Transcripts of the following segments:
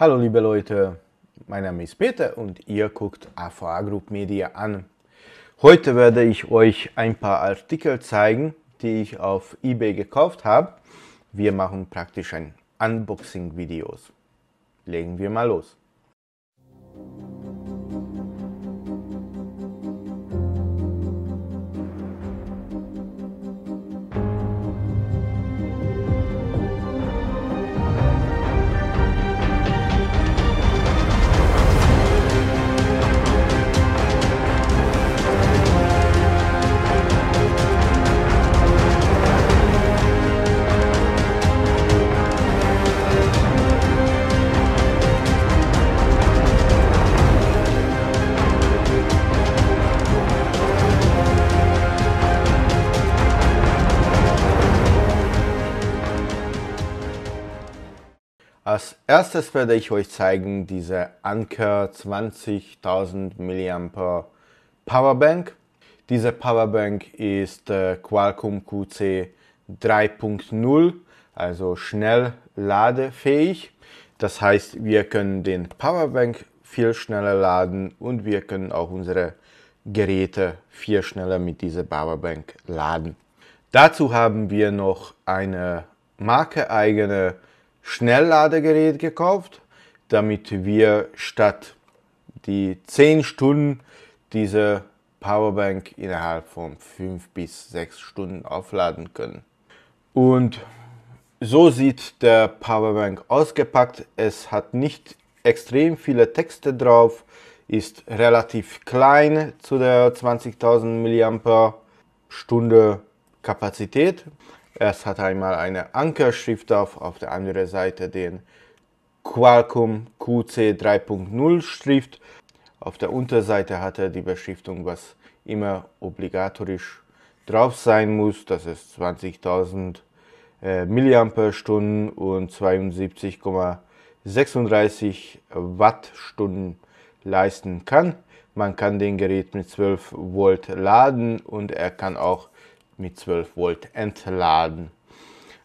Hallo liebe Leute, mein Name ist Peter und ihr guckt AVA Group Media an. Heute werde ich euch ein paar Artikel zeigen, die ich auf eBay gekauft habe. Wir machen praktisch ein Unboxing-Videos. Legen wir mal los. Als erstes werde ich euch zeigen diese Anker 20.000 mAh Powerbank. Diese Powerbank ist äh, Qualcomm QC 3.0, also schnell ladefähig. Das heißt, wir können den Powerbank viel schneller laden und wir können auch unsere Geräte viel schneller mit dieser Powerbank laden. Dazu haben wir noch eine markeeigene Schnellladegerät gekauft, damit wir statt die 10 Stunden diese Powerbank innerhalb von 5 bis 6 Stunden aufladen können. Und so sieht der Powerbank ausgepackt. Es hat nicht extrem viele Texte drauf, ist relativ klein zu der 20.000 mAh Kapazität. Erst hat einmal eine Anker-Schriftlauf, auf der anderen Seite den Qualcomm QC 3.0 Schrift. Auf der Unterseite hat er die Beschriftung, was immer obligatorisch drauf sein muss. Das ist 20.000 äh, mAh und 72,36 Wattstunden leisten kann. Man kann den Gerät mit 12 Volt laden und er kann auch mit 12 Volt entladen.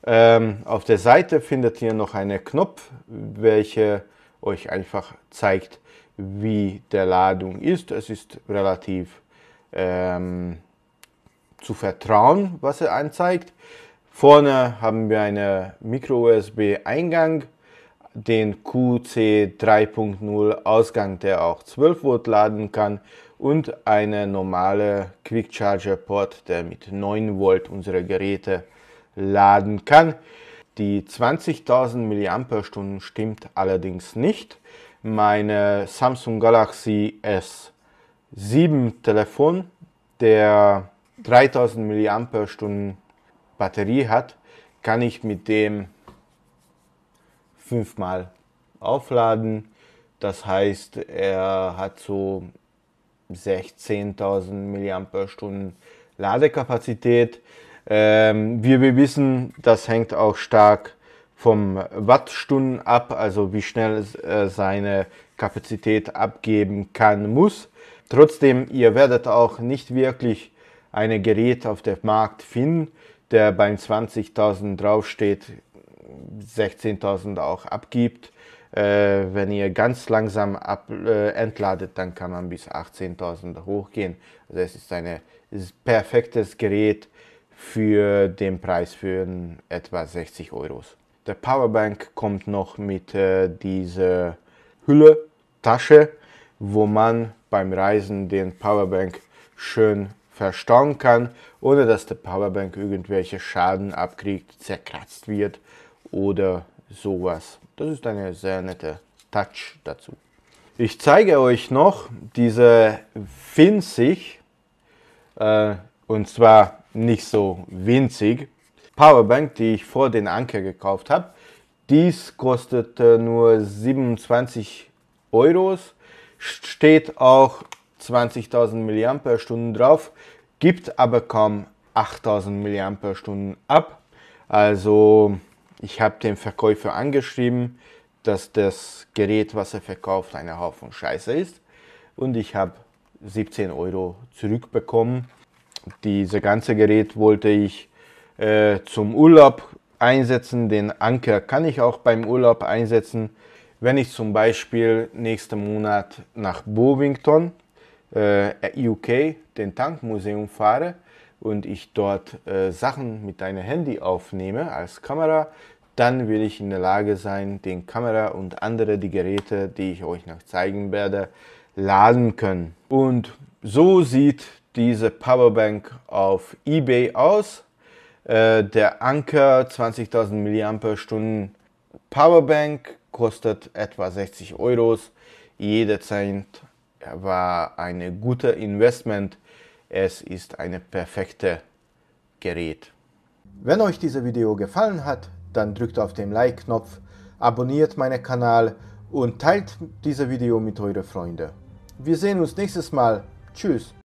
Ähm, auf der Seite findet ihr noch einen Knopf, welcher euch einfach zeigt, wie der Ladung ist. Es ist relativ ähm, zu vertrauen, was er anzeigt. Vorne haben wir einen Micro-USB-Eingang, den QC 3.0 Ausgang, der auch 12 Volt laden kann und eine normale Quick Charger Port, der mit 9 Volt unsere Geräte laden kann. Die 20.000 mAh stimmt allerdings nicht. Meine Samsung Galaxy S7 Telefon, der 3000 mAh Batterie hat, kann ich mit dem fünfmal aufladen. Das heißt, er hat so 16.000 mAh Ladekapazität. Ähm, wir, wir wissen, das hängt auch stark vom Wattstunden ab, also wie schnell es äh, seine Kapazität abgeben kann, muss. Trotzdem, ihr werdet auch nicht wirklich ein Gerät auf dem Markt finden, der beim 20.000 draufsteht, 16.000 auch abgibt. Äh, wenn ihr ganz langsam ab, äh, entladet, dann kann man bis 18.000 hochgehen. Also es ist ein perfektes Gerät für den Preis von etwa 60 Euro. Der Powerbank kommt noch mit äh, dieser Hülle, Tasche, wo man beim Reisen den Powerbank schön verstauen kann, ohne dass der Powerbank irgendwelche Schaden abkriegt, zerkratzt wird oder sowas. Das ist eine sehr nette Touch dazu. Ich zeige euch noch diese winzig, äh, und zwar nicht so winzig, Powerbank, die ich vor den Anker gekauft habe. Dies kostet äh, nur 27 Euro, steht auch 20.000 mAh drauf, gibt aber kaum 8.000 mAh ab. Also ich habe dem Verkäufer angeschrieben, dass das Gerät, was er verkauft, eine Haufen Scheiße ist. Und ich habe 17 Euro zurückbekommen. Dieses ganze Gerät wollte ich äh, zum Urlaub einsetzen. Den Anker kann ich auch beim Urlaub einsetzen. Wenn ich zum Beispiel nächsten Monat nach Bovington, äh, UK, den Tankmuseum fahre und ich dort äh, Sachen mit einem Handy aufnehme als Kamera dann will ich in der Lage sein, den Kamera und andere die Geräte, die ich euch noch zeigen werde, laden können. Und so sieht diese Powerbank auf eBay aus. Äh, der Anker 20.000 mAh Powerbank kostet etwa 60 Euro. Jeder Cent war ein guter Investment. Es ist ein perfektes Gerät. Wenn euch dieses Video gefallen hat, dann drückt auf den Like-Knopf, abonniert meinen Kanal und teilt dieses Video mit euren Freunden. Wir sehen uns nächstes Mal. Tschüss.